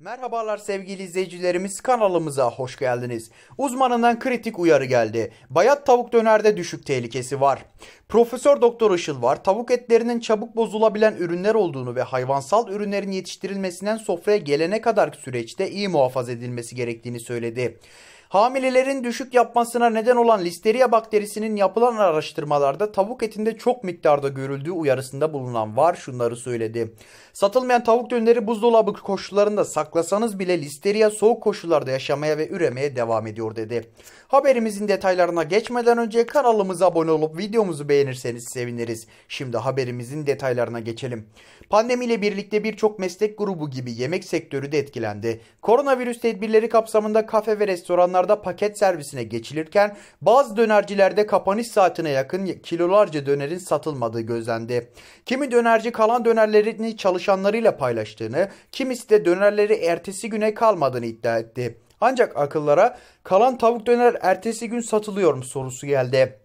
Merhabalar sevgili izleyicilerimiz kanalımıza hoş geldiniz. Uzmanından kritik uyarı geldi. Bayat tavuk dönerde düşük tehlikesi var. Profesör Doktor Işıl var tavuk etlerinin çabuk bozulabilen ürünler olduğunu ve hayvansal ürünlerin yetiştirilmesinden sofraya gelene kadar süreçte iyi muhafaza edilmesi gerektiğini söyledi. Hamilelerin düşük yapmasına neden olan listeria bakterisinin yapılan araştırmalarda tavuk etinde çok miktarda görüldüğü uyarısında bulunan var şunları söyledi. Satılmayan tavuk dönleri buzdolabı koşullarında saklasanız bile listeria soğuk koşullarda yaşamaya ve üremeye devam ediyor dedi. Haberimizin detaylarına geçmeden önce kanalımıza abone olup videomuzu beğenirseniz seviniriz. Şimdi haberimizin detaylarına geçelim. Pandemiyle birlikte birçok meslek grubu gibi yemek sektörü de etkilendi. Koronavirüs tedbirleri kapsamında kafe ve restoranlar restoranlarda paket servisine geçilirken bazı dönercilerde kapanış saatine yakın kilolarca dönerin satılmadığı gözlendi. Kimi dönerci kalan dönerlerini çalışanlarıyla paylaştığını, kimisi de dönerleri ertesi güne kalmadığını iddia etti. Ancak akıllara kalan tavuk döner ertesi gün satılıyor mu sorusu geldi.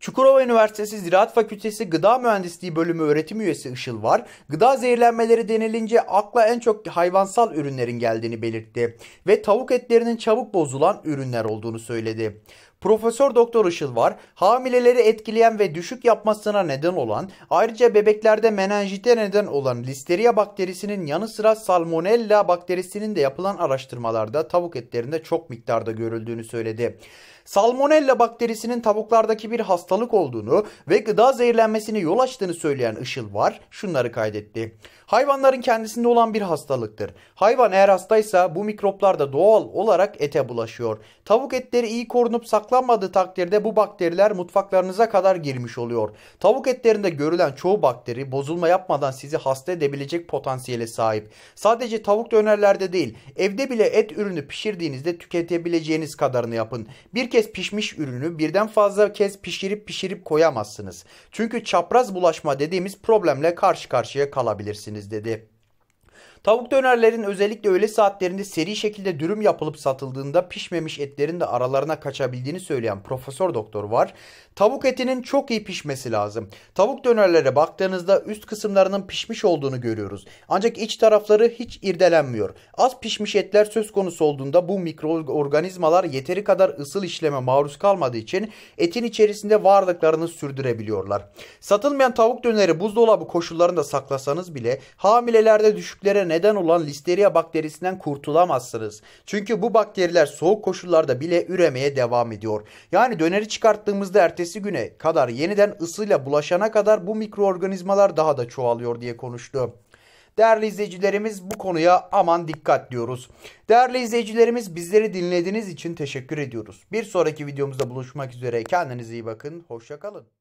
Çukurova Üniversitesi Ziraat Fakültesi Gıda Mühendisliği Bölümü öğretim üyesi Işıl var. Gıda zehirlenmeleri denilince akla en çok hayvansal ürünlerin geldiğini belirtti ve tavuk etlerinin çabuk bozulan ürünler olduğunu söyledi. Profesör Doktor Işıl var. Hamileleri etkileyen ve düşük yapmasına neden olan, ayrıca bebeklerde menenjite neden olan listeria bakterisinin yanı sıra salmonella bakterisinin de yapılan araştırmalarda tavuk etlerinde çok miktarda görüldüğünü söyledi. Salmonella bakterisinin tavuklardaki bir hastalık olduğunu ve gıda zehirlenmesine yol açtığını söyleyen Işıl var şunları kaydetti. Hayvanların kendisinde olan bir hastalıktır. Hayvan eğer hastaysa bu mikroplar da doğal olarak ete bulaşıyor. Tavuk etleri iyi korunup saklanmaktadır saklanmadığı takdirde bu bakteriler mutfaklarınıza kadar girmiş oluyor. Tavuk etlerinde görülen çoğu bakteri bozulma yapmadan sizi hasta edebilecek potansiyele sahip. Sadece tavuk dönerlerde değil, evde bile et ürünü pişirdiğinizde tüketebileceğiniz kadarını yapın. Bir kez pişmiş ürünü birden fazla kez pişirip pişirip koyamazsınız. Çünkü çapraz bulaşma dediğimiz problemle karşı karşıya kalabilirsiniz dedi. Tavuk dönerlerin özellikle öğle saatlerinde seri şekilde dürüm yapılıp satıldığında pişmemiş etlerin de aralarına kaçabildiğini söyleyen profesör doktor var. Tavuk etinin çok iyi pişmesi lazım. Tavuk dönerlere baktığınızda üst kısımlarının pişmiş olduğunu görüyoruz. Ancak iç tarafları hiç irdelenmiyor. Az pişmiş etler söz konusu olduğunda bu mikroorganizmalar yeteri kadar ısıl işleme maruz kalmadığı için etin içerisinde varlıklarını sürdürebiliyorlar. Satılmayan tavuk döneri buzdolabı koşullarında saklasanız bile hamilelerde düşüklere neden olan listeria bakterisinden kurtulamazsınız. Çünkü bu bakteriler soğuk koşullarda bile üremeye devam ediyor. Yani döneri çıkarttığımızda ertesi güne kadar yeniden ısıyla bulaşana kadar bu mikroorganizmalar daha da çoğalıyor diye konuştu. Değerli izleyicilerimiz bu konuya aman dikkat diyoruz. Değerli izleyicilerimiz bizleri dinlediğiniz için teşekkür ediyoruz. Bir sonraki videomuzda buluşmak üzere. Kendinize iyi bakın. Hoşçakalın.